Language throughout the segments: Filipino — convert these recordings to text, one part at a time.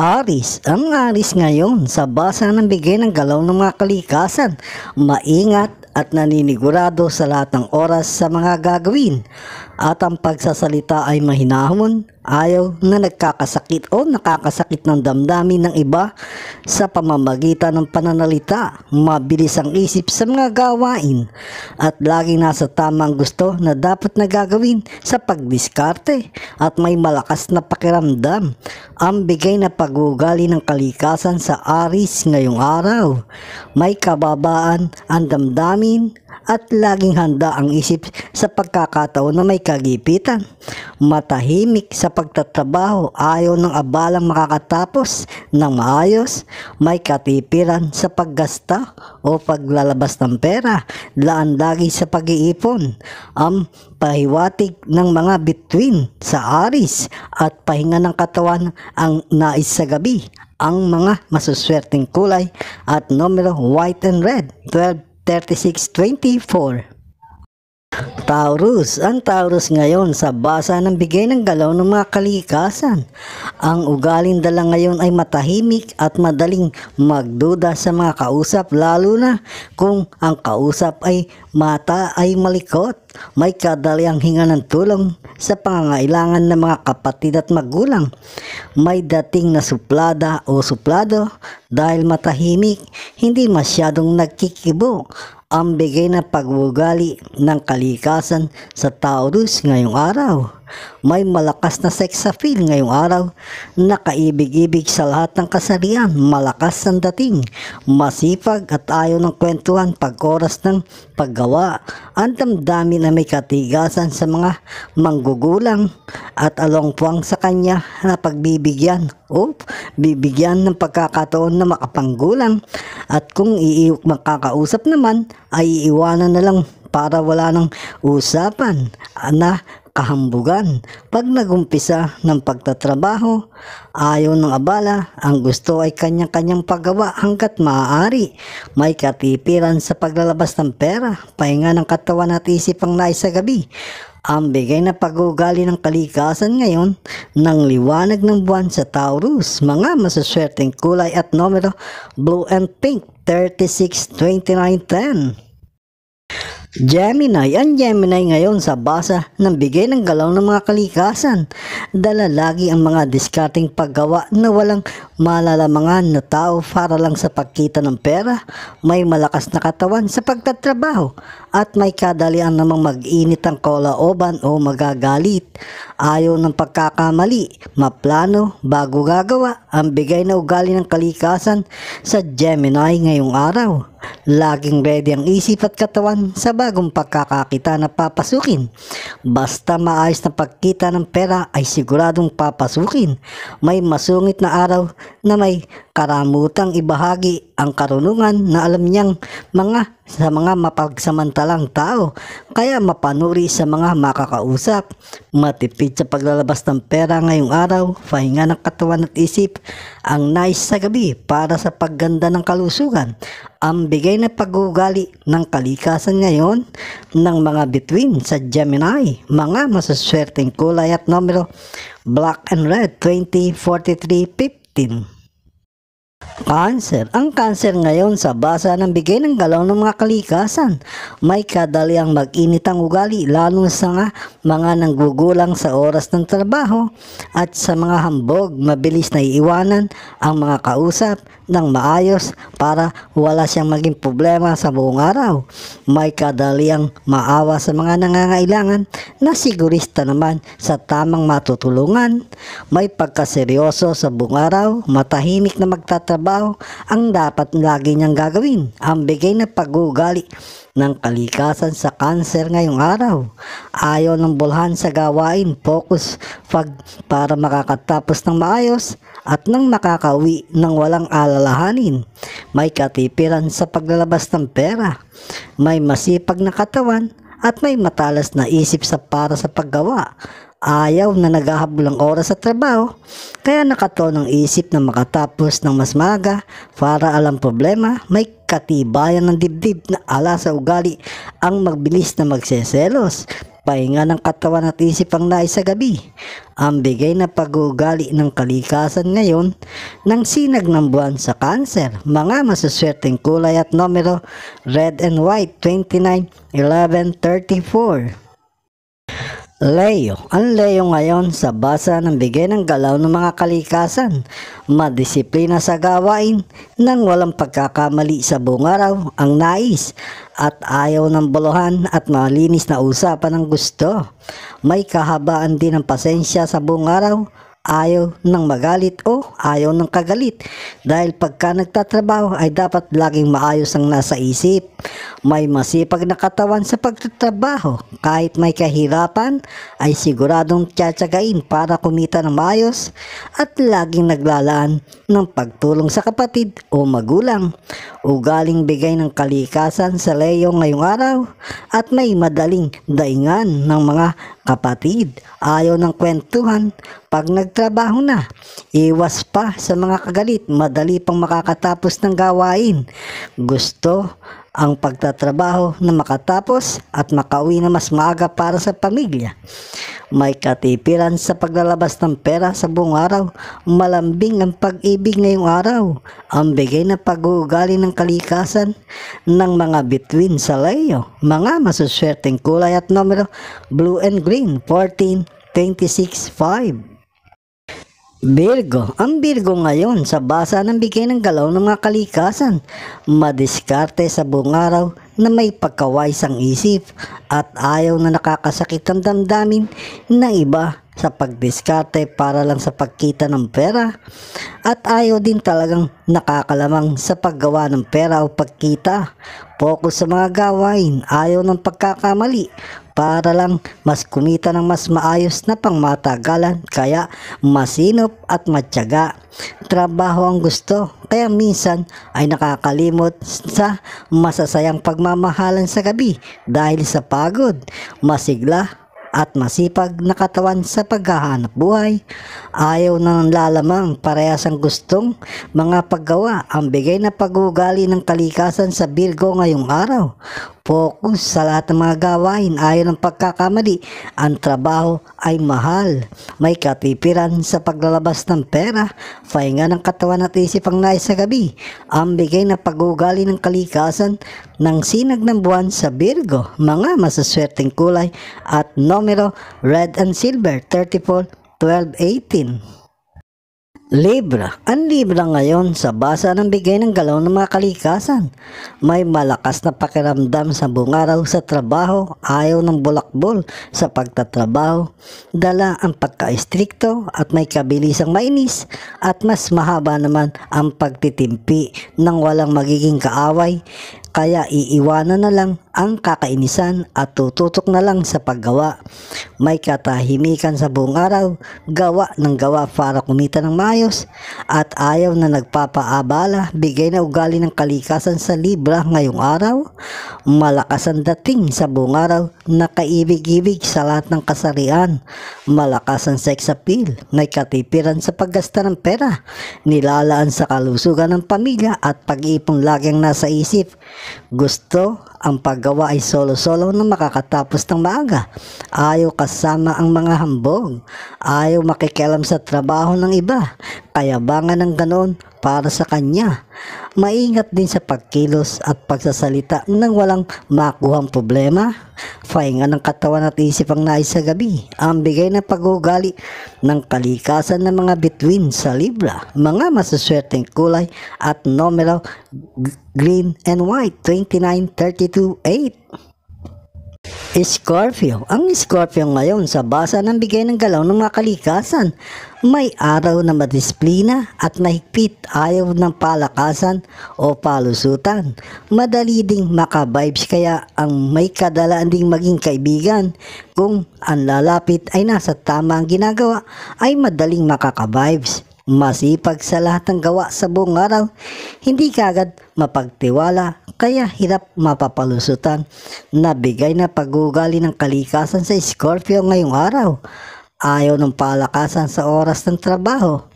Aris, ang Aris ngayon sa basa ng bigay ng galaw ng mga kalikasan, maingat at naninigurado sa lahat ng oras sa mga gagawin at ang pagsasalita ay mahinahon, ayaw na nagkakasakit o nakakasakit ng damdamin ng iba sa pamamagitan ng pananalita, mabilis ang isip sa mga gawain at lagi nasa tamang gusto na dapat nagagawin sa pagdiskarte at may malakas na pakiramdam ang bigay na pagugali ng kalikasan sa aris ngayong araw. May kababaan ang damdamin at laging handa ang isip sa pagkakataon na may kagipitan. Matahimik sa pagtatrabaho, ayaw ng abalang makakatapos ng maayos, may katipiran sa paggasta o paglalabas ng pera, laan lagi sa pag-iipon, ang pahiwatig ng mga bituin sa aris at pahinga ng katawan ang nais sa gabi, ang mga masuswerteng kulay at numero white and red, 12 3624. Taurus. Ang Taurus ngayon sa basa ng bigay ng galaw ng mga kalikasan. Ang ugaling dala ngayon ay matahimik at madaling magduda sa mga kausap lalo na kung ang kausap ay mata ay malikot. May kadaliang hinga ng tulong sa pangangailangan ng mga kapatid at magulang. May dating na suplada o suplado dahil matahimik, hindi masyadong nagkikibo ang bigay na pag ng kalikasan sa Taurus ngayong araw may malakas na sex appeal ngayong araw, na kaibig ibig sa lahat ng kasarian, malakas ang dating, masipag at ayaw ng kwentuhan pag oras ng paggawa, ang damdami na may katigasan sa mga manggugulang at alongpuang sa kanya na pagbibigyan o bibigyan ng pagkakataon na makapanggulang at kung iiwak makakausap naman ay iiwanan na lang para wala nang usapan na kahambugan. Pag nagumpisa ng pagtatrabaho, ayaw ng abala, ang gusto ay kanya-kanyang paggawa hanggat maaari. May katipiran sa paglalabas ng pera, pahinga ng katawan at isip ang nais sa gabi. Ang bigay na pag-uugali ng kalikasan ngayon ng liwanag ng buwan sa Taurus, mga masaswerteng kulay at numero blue and pink 36, 29, 10. Gemini, ang Gemini ngayon sa basa ng bigay ng galaw ng mga kalikasan. Dala lagi ang mga diskarting paggawa na walang malalamangan na tao para lang sa pagkita ng pera, may malakas na katawan sa pagtatrabaho, at may kadalian namang mag-init ang kolaoban o magagalit. Ayaw ng pagkakamali, maplano, bago gagawa, ang bigay na ugali ng kalikasan sa Gemini ngayong araw. Laging ready ang isip at katawan sa bagong pagkakakita na papasukin. Basta maayos na pagkita ng pera ay siguradong papasukin. May masungit na araw na may karamutang ibahagi ang karunungan na alam niyang mga sa mga mapagsamantalang tao kaya mapanuri sa mga makakausap. Matipid sa paglalabas ng pera ngayong araw, pahinga ng katawan at isip, ang nais sa gabi para sa pagganda ng kalusugan. Ang bigay na pagugali ng kalikasan ngayon ng mga between sa Gemini, mga masaswerteng kulay at numero black and red 20, 43, 50 natin. Cancer. Ang cancer ngayon sa basa ng bigay ng galaw ng mga kalikasan. May kadaliang mag-init ang ugali lalo sa nga mga nanggugulang sa oras ng trabaho at sa mga hambog mabilis na iiwanan ang mga kausap ng maayos para wala siyang maging problema sa buong araw. May kadaliang maawa sa mga nangangailangan na sigurista naman sa tamang matutulungan, may pagkaseryoso sa bungaraw, matahimik na magtatrabaho, ang dapat lagi niyang gagawin, ang bigay na pag ng kalikasan sa kanser ngayong araw. Ayaw ng bulhan sa gawain, focus pag para makakatapos ng maayos at nang makakauwi ng walang alalahanin. May katipiran sa paglalabas ng pera. May masipag na katawan at may matalas na isip sa para sa paggawa. Ayaw na naghahabol ang oras sa trabaho, kaya nakato ng isip na makatapos ng mas maga para alam problema, may katibayan ng dibdib na ala sa ugali ang magbilis na magseselos pahinga ng katawan at isip ang nais sa gabi. Ang bigay na pag-uugali ng kalikasan ngayon ng sinag ng buwan sa cancer. Mga masuswerteng kulay at numero red and white 29, 11, 34. Leo. Ang Leo ngayon sa basa ng bigay ng galaw ng mga kalikasan, madisiplina sa gawain, nang walang pagkakamali sa buong araw ang nais, at ayaw ng buluhan at malinis na usapan ang gusto. May kahabaan din ng pasensya sa buong araw, ayaw ng magalit o ayaw ng kagalit. Dahil pagka nagtatrabaho ay dapat laging maayos ang nasa isip. May masipag na katawan sa pagtatrabaho. Kahit may kahirapan ay siguradong tsatsagain para kumita ng maayos at laging naglalaan ng pagtulong sa kapatid o magulang. Ugaling bigay ng kalikasan sa leyo ngayong araw at may madaling daingan ng mga Kapatid, ayaw ng kwentuhan. Pag nagtrabaho na, iwas pa sa mga kagalit. Madali pang makakatapos ng gawain. Gusto ang pagtatrabaho na makatapos at makauwi na mas maaga para sa pamilya. May katipiran sa paglalabas ng pera sa buong araw, malambing ang pag-ibig ngayong araw, ang bigay na pag-uugali ng kalikasan ng mga bituin sa layo, mga masuswerteng kulay at numero blue and green 14, 26, 5. Virgo, ang Virgo ngayon sa basa ng bigay ng galaw ng mga kalikasan, madiskarte sa buong araw na may pagkawais ang isip at ayaw na nakakasakit ang damdamin na iba sa pagdiskarte para lang sa pagkita ng pera at ayaw din talagang nakakalamang sa paggawa ng pera o pagkita. Focus sa mga gawain, ayaw ng pagkakamali, para lang mas kumita ng mas maayos na pangmatagalan kaya masinop at matyaga. Trabaho ang gusto kaya minsan ay nakakalimot sa masasayang pagmamahalan sa gabi dahil sa pagod, masigla at masipag na katawan sa paghahanap buhay. Ayaw na ng lalamang parehas ang gustong mga paggawa ang bigay na pagugali ng kalikasan sa Birgo ngayong araw. Focus sa lahat ng mga gawain ayon ng pagkakamali. Ang trabaho ay mahal. May katipiran sa paglalabas ng pera, pahinga ng katawan at isip ang nais sa gabi. Ang bigay na pagugali ng kalikasan ng sinag ng buwan sa Virgo, mga masaswerteng kulay at numero red and silver 34, 12, 18. Libra. Ang Libra ngayon sa basa ng bigay ng galaw ng mga kalikasan. May malakas na pakiramdam sa buong araw sa trabaho, ayaw ng bulakbol sa pagtatrabaho, dala ang pagkaistrikto at may kabilisang mainis at mas mahaba naman ang pagtitimpi ng walang magiging kaaway kaya iiwanan na lang ang kakainisan at tututok na lang sa paggawa. May katahimikan sa buong araw, gawa ng gawa para kumita ng maayos at ayaw na nagpapaabala, bigay na ugali ng kalikasan sa libra ngayong araw, malakas ang dating sa buong araw, nakaibig-ibig sa lahat ng kasarian, malakas ang sex appeal, may katipiran sa paggasta ng pera, nilalaan sa kalusugan ng pamilya at pag-ipon laging nasa isip, gusto, ang paggawa ay solo-solo na makakatapos ng maaga. Ayaw kasama ang mga hambog. Ayaw makikialam sa trabaho ng iba. Kaya bangan ng ganoon para sa kanya maingat din sa pagkilos at pagsasalita nang walang makuhang problema. Pahinga ng katawan at isip ang nais sa gabi, ang bigay ng pagugali ng kalikasan ng mga bituin sa Libra, mga masuswerteng kulay at numero green and white 29328. Scorpio. Ang Scorpio ngayon sa basa ng bigay ng galaw ng mga kalikasan. May araw na madisiplina at mahigpit ayaw ng palakasan o palusutan. Madali ding makavibes kaya ang may kadalaan ding maging kaibigan. Kung ang lalapit ay nasa tama ang ginagawa ay madaling makakavibes. Masipag sa lahat ng gawa sa buong araw, hindi kagad mapagtiwala kaya hirap mapapalusutan. na bigay na pagugali ng kalikasan sa Scorpio ngayong araw. Ayaw ng palakasan sa oras ng trabaho.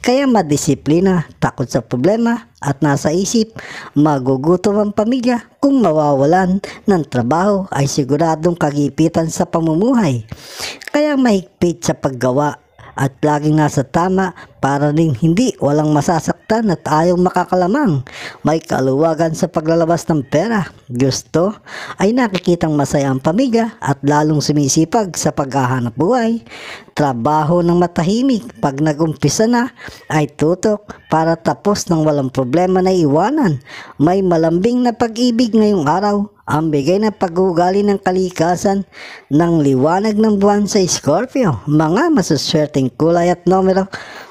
Kaya madisiplina, takot sa problema at nasa isip, magugutom ang pamilya kung mawawalan ng trabaho ay siguradong kagipitan sa pamumuhay. Kaya mahigpit sa paggawa at laging nasa tama para rin hindi walang masasak kwarta na tayong makakalamang. May kaluwagan sa paglalabas ng pera. Gusto ay nakikitang masaya ang pamilya at lalong sumisipag sa paghahanap buhay. Trabaho ng matahimik pag nagumpisa na ay tutok para tapos ng walang problema na iwanan. May malambing na pag-ibig ngayong araw ang bigay na pag-uugali ng kalikasan ng liwanag ng buwan sa Scorpio. Mga masuswerteng kulay at numero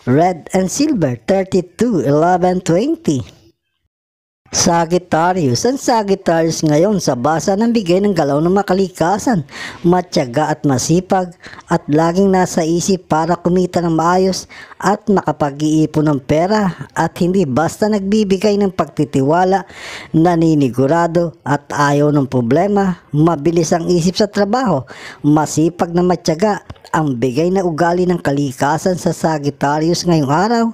Red and silver, 32, 11, 20. Sagittarius, ang Sagittarius ngayon sa basa ng bigay ng galaw ng makalikasan, matyaga at masipag at laging nasa isip para kumita ng maayos at makapag-iipon ng pera at hindi basta nagbibigay ng pagtitiwala, naninigurado at ayaw ng problema, mabilis ang isip sa trabaho, masipag na matyaga ang bigay na ugali ng kalikasan sa Sagittarius ngayong araw.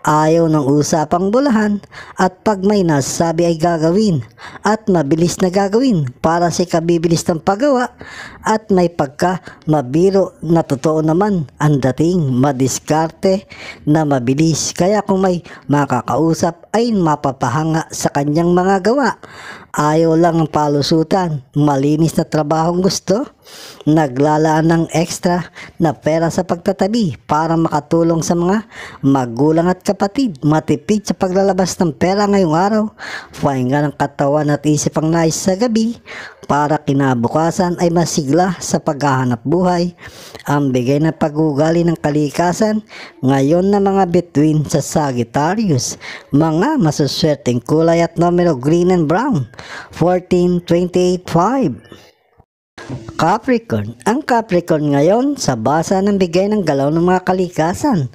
Ayaw ng usapang bulahan at pag may nasabi ay gagawin at mabilis na gagawin para sa si kabibilis ng paggawa at may pagka mabiro na totoo naman ang dating madiskarte na mabilis kaya kung may makakausap ay mapapahanga sa kanyang mga gawa Ayaw lang ng palusutan, malinis na trabahong gusto, naglalaan ng ekstra na pera sa pagtatabi para makatulong sa mga magulang at kapatid, matipid sa paglalabas ng pera ngayong araw, pahinga ng katawan at isip ang nais sa gabi para kinabukasan ay masigla sa paghahanap buhay, ang bigay na pagugali ng kalikasan ngayon na mga between sa Sagittarius, mga masuswerteng kulay at numero green and brown, 14.28.5 Capricorn Ang Capricorn ngayon sa basa ng bigay ng galaw ng mga kalikasan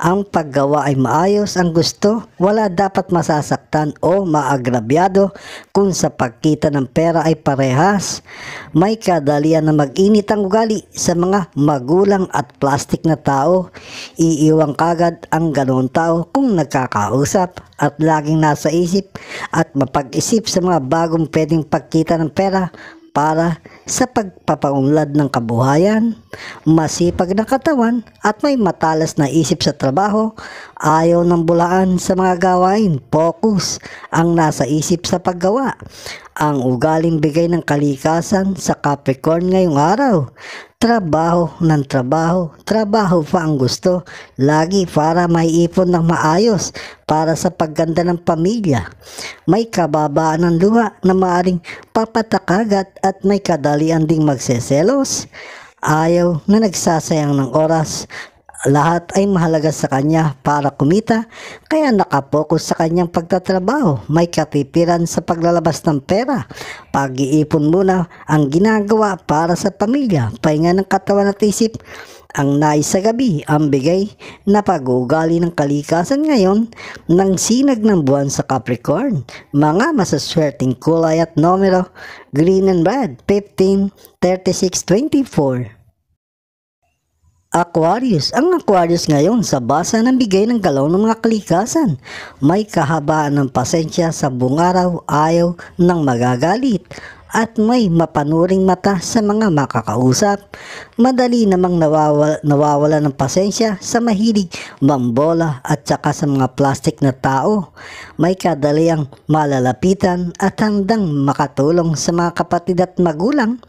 ang paggawa ay maayos ang gusto, wala dapat masasaktan o maagrabyado kung sa pagkita ng pera ay parehas. May kadalian na mag-init ang ugali sa mga magulang at plastik na tao. Iiwang kagad ang ganoon tao kung nagkakausap at laging nasa isip at mapag-isip sa mga bagong pwedeng pagkita ng pera para sa pagpapaunlad ng kabuhayan, masipag na katawan at may matalas na isip sa trabaho Ayaw ng bulaan sa mga gawain. Focus ang nasa isip sa paggawa. Ang ugaling bigay ng kalikasan sa Capricorn ngayong araw. Trabaho ng trabaho, trabaho pa ang gusto, lagi para may ipon ng maayos para sa pagganda ng pamilya. May kababaan ng luha na maaring papatakagat at may kadalian ding magseselos ayaw na nagsasayang ng oras lahat ay mahalaga sa kanya para kumita kaya nakapokus sa kanyang pagtatrabaho. May katipiran sa paglalabas ng pera. Pag-iipon muna ang ginagawa para sa pamilya, pahinga ng katawan at isip, ang nais sa gabi, ang bigay na pag-uugali ng kalikasan ngayon ng sinag ng buwan sa Capricorn. Mga masaswerteng kulay at numero, green and red, 15, 36, 24. Aquarius. Ang Aquarius ngayon sa basa ng bigay ng galaw ng mga kalikasan. May kahabaan ng pasensya sa buong araw ayaw ng magagalit at may mapanuring mata sa mga makakausap. Madali namang nawawala, nawawala ng pasensya sa mahilig mambola at saka sa mga plastic na tao. May kadaliang malalapitan at handang makatulong sa mga kapatid at magulang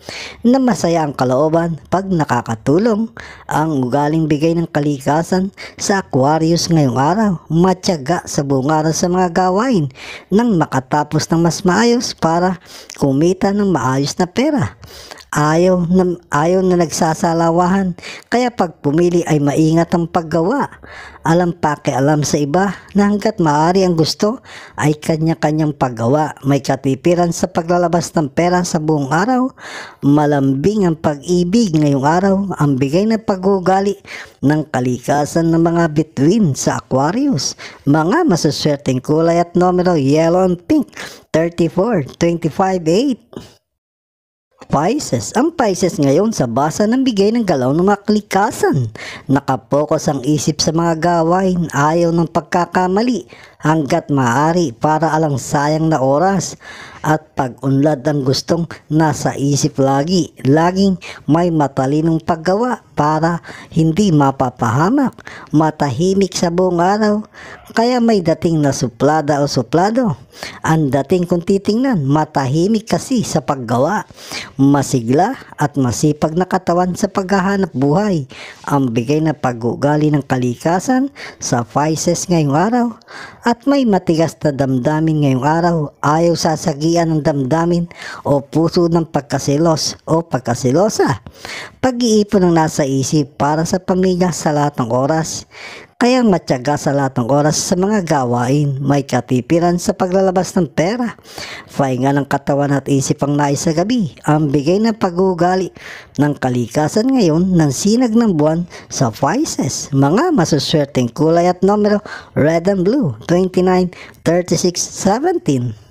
na masaya ang kalooban pag nakakatulong. Ang ugaling bigay ng kalikasan sa Aquarius ngayong araw, matyaga sa bunga sa mga gawain nang makatapos ng mas maayos para kumita ng maayos na pera Ayaw na, ayaw na nagsasalawahan, kaya pag pumili ay maingat ang paggawa. Alam pa kay alam sa iba na hanggat maari ang gusto ay kanya-kanyang paggawa. May katipiran sa paglalabas ng pera sa buong araw, malambing ang pag-ibig ngayong araw, ang bigay na pagugali ng kalikasan ng mga between sa Aquarius. Mga masuswerteng kulay at numero yellow and pink, 34, 25, 8. Pisces. Ang Pisces ngayon sa basa ng bigay ng galaw ng mga klikasan. Nakapokus ang isip sa mga gawain, ayaw ng pagkakamali, hanggat maaari para alang sayang na oras at pag-unlad ang gustong nasa isip lagi. Laging may matalinong paggawa para hindi mapapahamak, matahimik sa buong araw. Kaya may dating na suplada o suplado. Ang dating kung titingnan, matahimik kasi sa paggawa, masigla at masipag na katawan sa paghahanap buhay. Ang bigay na pag-ugali ng kalikasan sa Pisces ngayong araw at may matigas na damdamin ngayong araw, ayaw sasagian ng damdamin o puso ng pagkaselos o pagkaselosa. Pag-iipon ang nasa isip para sa pamilya sa lahat ng oras. Kaya matyaga sa lahat ng oras sa mga gawain, may katipiran sa paglalabas ng pera. Pahinga ng katawan at isip ang nais sa gabi, ang bigay ng pagugali ng kalikasan ngayon ng sinag ng buwan sa Pisces. Mga masuswerteng kulay at numero red and blue 29, 36, 17.